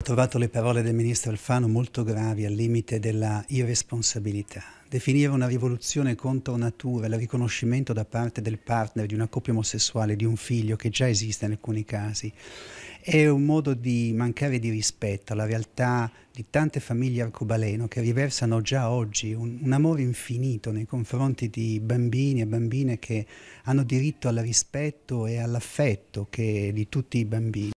Ho trovato le parole del ministro Alfano molto gravi, al limite della irresponsabilità. Definire una rivoluzione contro natura il riconoscimento da parte del partner di una coppia omosessuale, di un figlio che già esiste in alcuni casi, è un modo di mancare di rispetto alla realtà di tante famiglie arcobaleno che riversano già oggi un, un amore infinito nei confronti di bambini e bambine che hanno diritto al rispetto e all'affetto di tutti i bambini.